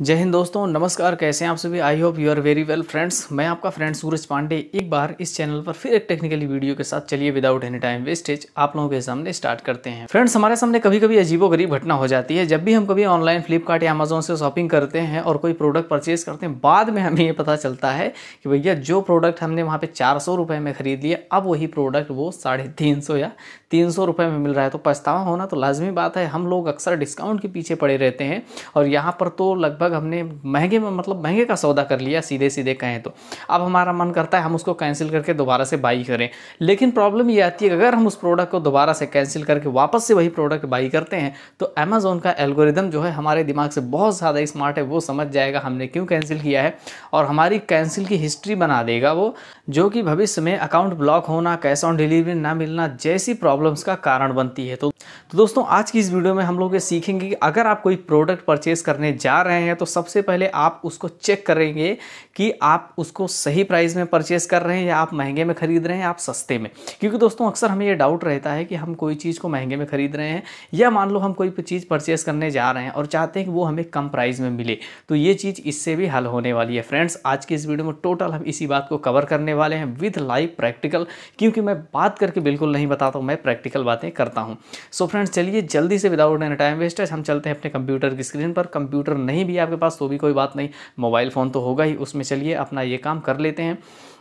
जय हिंद दोस्तों नमस्कार कैसे हैं आप सभी I hope you are very well friends मैं आपका फ्रेंड सूरज पांडे एक बार इस चैनल पर फिर एक टेक्निकली वीडियो के साथ चलिए विदाउट एनी टाइम वेस्टेज आप लोगों के सामने स्टार्ट करते हैं फ्रेंड्स हमारे सामने कभी कभी अजीबो गरीब घटना हो जाती है जब भी हम कभी ऑनलाइन फ्लिपकार्ट या अमेजोन से शॉपिंग करते हैं और कोई प्रोडक्ट परचेज करते हैं बाद में हमें ये पता चलता है कि भैया जो प्रोडक्ट हमने वहाँ पर चार में खरीद लिया अब वही प्रोडक्ट वो साढ़े या तीन सौ रुपये में मिल रहा है तो पछतावा होना तो लाजमी बात है हम लोग अक्सर डिस्काउंट के पीछे पड़े रहते हैं और यहाँ पर तो लगभग हमने महंगे में मतलब महंगे का सौदा कर लिया सीधे सीधे कहें तो अब हमारा मन करता है हम उसको कैंसिल करके दोबारा से बाई करें लेकिन प्रॉब्लम ये आती है अगर हम उस प्रोडक्ट को दोबारा से कैंसिल करके वापस से वही प्रोडक्ट बाई करते हैं तो अमेज़ोन का एल्गोरिदम जो है हमारे दिमाग से बहुत ज़्यादा स्मार्ट है वो समझ जाएगा हमने क्यों कैंसिल किया है और हमारी कैंसिल की हिस्ट्री बना देगा वो जो कि भविष्य में अकाउंट ब्लॉक होना कैश ऑन डिलीवरी ना मिलना जैसी प्रॉब्लम प्रॉब्लम्स का कारण बनती है तो तो दोस्तों आज की इस वीडियो में हम लोग ये सीखेंगे कि अगर आप कोई प्रोडक्ट परचेज करने जा रहे हैं तो सबसे पहले आप उसको चेक करेंगे कि आप उसको सही प्राइस में परचेज कर रहे हैं या आप महंगे में खरीद रहे हैं आप सस्ते में क्योंकि दोस्तों अक्सर हमें ये डाउट रहता है कि हम कोई चीज़ को महंगे में खरीद रहे हैं या मान लो हम कोई चीज़ परचेज करने जा रहे हैं और चाहते हैं कि वो हमें कम प्राइस में मिले तो ये चीज़ इससे भी हल होने वाली है फ्रेंड्स आज की इस वीडियो में टोटल हम इसी बात को कवर करने वाले हैं विद लाइव प्रैक्टिकल क्योंकि मैं बात करके बिल्कुल नहीं बताता हूँ मैं प्रैक्टिकल बातें करता हूँ सो फ्रेंड्स चलिए जल्दी से विदाउट एनी टाइम वेस्टेज हम चलते हैं अपने कंप्यूटर की स्क्रीन पर कंप्यूटर नहीं भी आपके पास तो भी कोई बात नहीं मोबाइल फ़ोन तो होगा ही उसमें चलिए अपना ये काम कर लेते हैं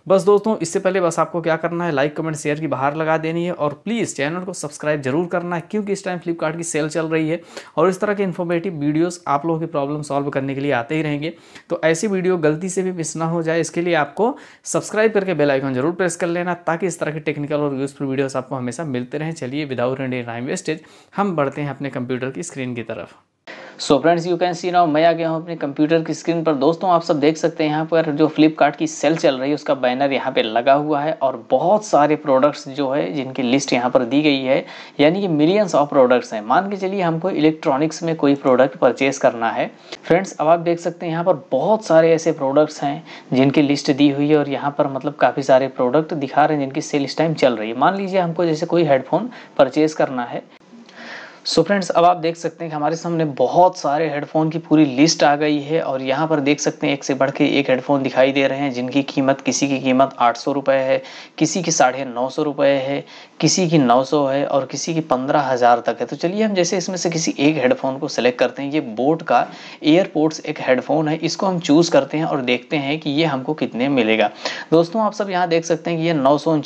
बस दोस्तों इससे पहले बस आपको क्या करना है लाइक कमेंट शेयर की बाहर लगा देनी है और प्लीज़ चैनल को सब्सक्राइब जरूर करना है क्योंकि इस टाइम फ्लिपकार्ट की सेल चल रही है और इस तरह के इन्फॉर्मेटिव वीडियोस आप लोगों की प्रॉब्लम सॉल्व करने के लिए आते ही रहेंगे तो ऐसी वीडियो गलती से भी मिस ना हो जाए इसके लिए आपको सब्सक्राइब करके बेलाइकॉन जरूर प्रेस कर लेना ताकि इस तरह के टेक्निकल और यूजफुल वीडियोज़ आपको हमेशा मिलते रहें चलिए विदाउट एनी टाइम वेस्टेज हम बढ़ते हैं अपने कंप्यूटर की स्क्रीन की तरफ so friends you can see now मैं आ गया हूँ अपने कंप्यूटर की स्क्रीन पर दोस्तों आप सब देख सकते हैं यहाँ पर जो फ्लिपकार्ट की सेल चल रही है उसका बैनर यहाँ पे लगा हुआ है और बहुत सारे प्रोडक्ट्स जो है जिनकी लिस्ट यहाँ पर दी गई है यानी कि मिलियंस ऑफ प्रोडक्ट्स हैं मान के चलिए हमको इलेक्ट्रॉनिक्स में कोई प्रोडक्ट परचेज करना है फ्रेंड्स अब आप देख सकते हैं यहाँ पर बहुत सारे ऐसे प्रोडक्ट्स हैं जिनकी लिस्ट दी हुई है और यहाँ पर मतलब काफ़ी सारे प्रोडक्ट दिखा रहे हैं जिनकी सेल इस टाइम चल रही है मान लीजिए हमको जैसे कोई हेडफोन परचेज करना है सो so फ्रेंड्स अब आप देख सकते हैं कि हमारे सामने बहुत सारे हेडफोन की पूरी लिस्ट आ गई है और यहाँ पर देख सकते हैं एक से बढ़ के एक हेडफोन दिखाई दे रहे हैं जिनकी कीमत किसी की कीमत आठ सौ रुपये है किसी की साढ़े नौ सौ रुपये है किसी की नौ सौ है और किसी की पंद्रह हज़ार तक है तो चलिए हम जैसे इसमें से किसी एक हेडफोन को सिलेक्ट करते हैं ये बोट का एयरपोर्ट्स एक हेडफोन है इसको हम चूज़ करते हैं और देखते हैं कि ये हमको कितने मिलेगा दोस्तों आप सब यहाँ देख सकते हैं कि ये नौ सौ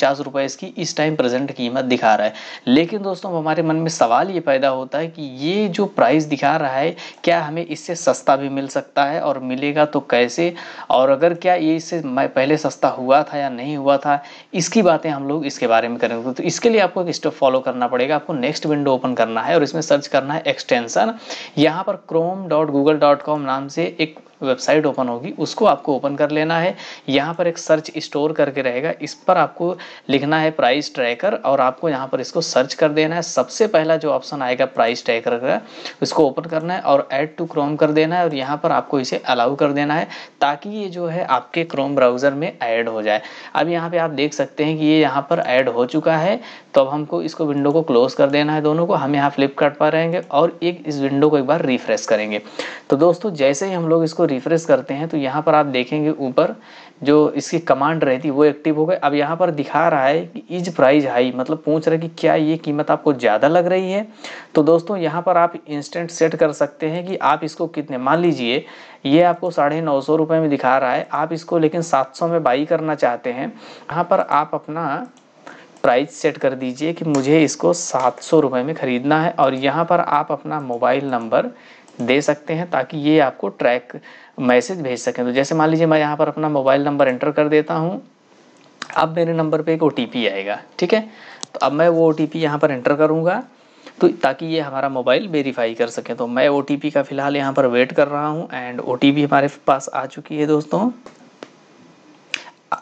इसकी इस टाइम प्रेजेंट कीमत दिखा रहा है लेकिन दोस्तों हमारे मन में सवाल ये पैदा होता है कि ये जो प्राइस दिखा रहा है क्या हमें इससे सस्ता भी मिल सकता है और मिलेगा तो कैसे और अगर क्या ये इससे पहले सस्ता हुआ था या नहीं हुआ था इसकी बातें हम लोग इसके बारे में करेंगे तो इसके लिए आपको एक स्टेप फॉलो करना पड़ेगा आपको नेक्स्ट विंडो ओपन करना है और इसमें सर्च करना है एक्सटेंसन यहाँ पर Chrome dot Google dot com नाम से एक वेबसाइट ओपन होगी उसको आपको ओपन कर लेना है यहाँ पर एक सर्च स्टोर करके रहेगा इस पर आपको लिखना है प्राइस ट्रैकर और आपको यहाँ पर इसको सर्च कर देना है सबसे पहला जो ऑप्शन आएगा का प्राइस टैग रख रहा है उसको ओपन करना है और ऐड टू क्रोम कर देना है और यहाँ पर आपको इसे अलाउ कर देना है ताकि ये जो है आपके क्रोम ब्राउज़र में ऐड हो जाए अब यहाँ पे आप देख सकते हैं कि ये यहाँ पर ऐड हो चुका है तो अब हमको इसको विंडो को क्लोज़ कर देना है दोनों को हम यहाँ फ्लिपकार्ट पर रहेंगे और एक इस विंडो को एक बार रिफ्रेश करेंगे तो दोस्तों जैसे ही हम लोग इसको रिफ्रेश करते हैं तो यहाँ पर आप देखेंगे ऊपर जो इसकी कमांड रहती वो एक्टिव हो गए अब यहाँ पर दिखा रहा है कि इज प्राइज हाई मतलब पूछ रहा है कि क्या ये कीमत आपको ज़्यादा लग रही है तो दोस्तों यहाँ पर आप इंस्टेंट सेट कर सकते हैं कि आप इसको कितने मान लीजिए ये आपको साढ़े नौ सौ रुपये में दिखा रहा है आप इसको लेकिन सात सौ में बाई करना चाहते हैं यहाँ पर आप अपना प्राइस सेट कर दीजिए कि मुझे इसको सात सौ रुपये में ख़रीदना है और यहाँ पर आप अपना मोबाइल नंबर दे सकते हैं ताकि ये आपको ट्रैक मैसेज भेज सकें तो जैसे मान लीजिए मैं यहाँ पर अपना मोबाइल नंबर एंटर कर देता हूँ अब मेरे नंबर पे एक ओ आएगा ठीक है तो अब मैं वो ओ टी यहाँ पर एंटर करूँगा तो ताकि ये हमारा मोबाइल वेरीफाई कर सकें तो मैं ओ का फ़िलहाल यहाँ पर वेट कर रहा हूँ एंड ओ हमारे पास आ चुकी है दोस्तों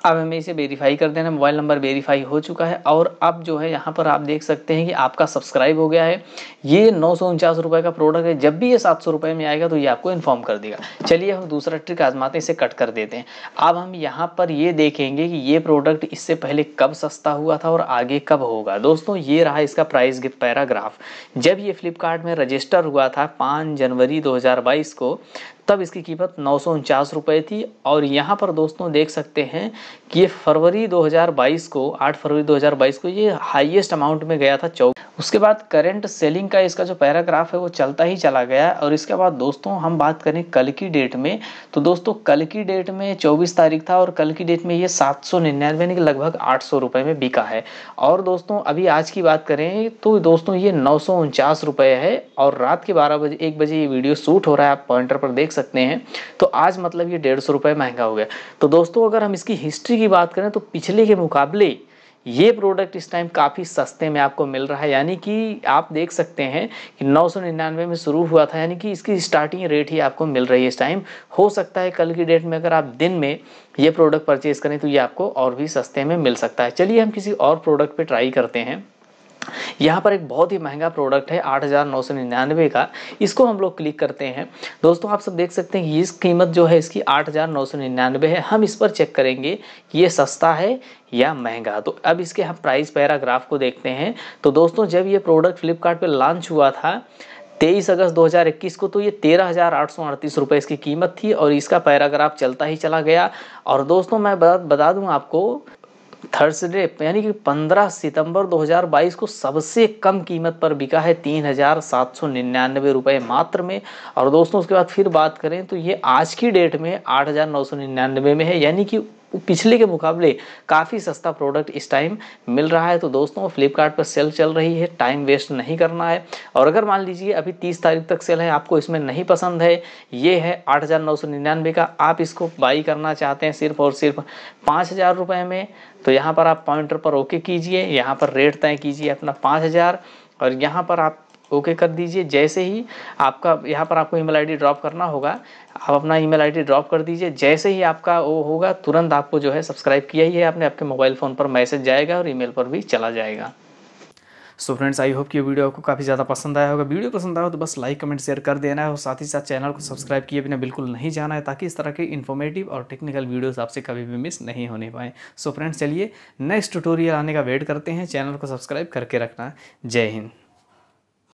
अब हमें इसे वेरीफाई कर देना मोबाइल नंबर वेरीफाई हो चुका है और अब जो है यहाँ पर आप देख सकते हैं कि आपका सब्सक्राइब हो गया है ये नौ सौ का प्रोडक्ट है जब भी ये सात सौ में आएगा तो ये आपको इन्फॉर्म कर देगा चलिए हम दूसरा ट्रिक आजमाते हैं इसे कट कर देते हैं अब हम यहाँ पर ये देखेंगे कि ये प्रोडक्ट इससे पहले कब सस्ता हुआ था और आगे कब होगा दोस्तों ये रहा इसका प्राइस पैराग्राफ जब ये फ्लिपकार्ट में रजिस्टर हुआ था पाँच जनवरी 2022 को तब इसकी कीमत नौ रुपए थी और यहाँ पर दोस्तों देख सकते हैं कि ये फरवरी 2022 को 8 फरवरी 2022 को ये हाईएस्ट अमाउंट में गया था चौक उसके बाद करंट सेलिंग का इसका जो पैराग्राफ है वो चलता ही चला गया और इसके बाद दोस्तों हम बात करें कल की डेट में तो दोस्तों कल की डेट में चौबीस तारीख था और कल की डेट में ये सात सौ निन्यानवे यानी कि लगभग आठ सौ रुपये में बिका है और दोस्तों अभी आज की बात करें तो दोस्तों ये नौ सौ है और रात के बारह बजे एक बजे ये वीडियो शूट हो रहा है आप पॉइंटर पर देख सकते सकते हैं तो आज मतलब ये डेढ़ सौ रुपये महंगा हो गया तो दोस्तों अगर हम इसकी हिस्ट्री की बात करें तो पिछले के मुकाबले ये प्रोडक्ट इस टाइम काफ़ी सस्ते में आपको मिल रहा है यानी कि आप देख सकते हैं कि 999 में शुरू हुआ था यानी कि इसकी स्टार्टिंग रेट ही आपको मिल रही है इस टाइम हो सकता है कल की डेट में अगर आप दिन में ये प्रोडक्ट परचेज़ करें तो ये आपको और भी सस्ते में मिल सकता है चलिए हम किसी और प्रोडक्ट पे ट्राई करते हैं यहाँ पर एक बहुत ही महंगा प्रोडक्ट है आठ हज़ार नौ सौ निन्यानवे का इसको हम लोग क्लिक करते हैं दोस्तों आप सब देख सकते हैं इस कीमत जो है इसकी आठ हज़ार नौ सौ निन्यानवे है हम इस पर चेक करेंगे कि ये सस्ता है या महंगा तो अब इसके हम प्राइस पैराग्राफ को देखते हैं तो दोस्तों जब ये प्रोडक्ट फ्लिपकार्ट लॉन्च हुआ था तेईस अगस्त 2021 को तो ये तेरह हज़ार आठ सौ अड़तीस रुपये इसकी कीमत थी और इसका पैराग्राफ चलता ही चला गया और दोस्तों मैं बता बता दूं आपको थर्सडे यानी कि 15 सितंबर 2022 को सबसे कम कीमत पर बिका है तीन हजार सात सौ निन्यानवे रुपये मात्र में और दोस्तों उसके बाद फिर बात करें तो ये आज की डेट में आठ हजार नौ सौ निन्यानवे में है यानी कि पिछले के मुकाबले काफ़ी सस्ता प्रोडक्ट इस टाइम मिल रहा है तो दोस्तों फ्लिपकार्ट पर सेल चल रही है टाइम वेस्ट नहीं करना है और अगर मान लीजिए अभी तीस तारीख तक सेल है आपको इसमें नहीं पसंद है ये है आठ हज़ार नौ सौ निन्यानवे का आप इसको बाई करना चाहते हैं सिर्फ और सिर्फ पाँच हज़ार रुपये में तो यहाँ पर आप पॉइंटर पर ओके कीजिए यहाँ पर रेट तय कीजिए अपना पाँच हज़ार और यहाँ पर आप ओके कर दीजिए जैसे ही आपका यहाँ पर आपको ईमेल आईडी ड्रॉप करना होगा आप अपना ईमेल आईडी ड्रॉप कर दीजिए जैसे ही आपका वो होगा तुरंत आपको जो है सब्सक्राइब किया ही है आपने आपके मोबाइल फ़ोन पर मैसेज जाएगा और ईमेल पर भी चला जाएगा सो फ्रेंड्स आई होप कि वीडियो आपको काफ़ी ज़्यादा पसंद आया होगा वीडियो पसंद आया हो तो बस लाइक कमेंट शेयर कर देना है और साथ ही साथ चैनल को सब्सक्राइब किए बिना बिल्कुल नहीं जाना है ताकि इस तरह के इन्फॉर्मेटिव और टेक्निकल वीडियोस आपसे कभी भी मिस नहीं होने पाए सो फ्रेंड्स चलिए नेक्स्ट ट्यूटोरियल आने का वेट करते हैं चैनल को सब्सक्राइब करके रखना जय हिंद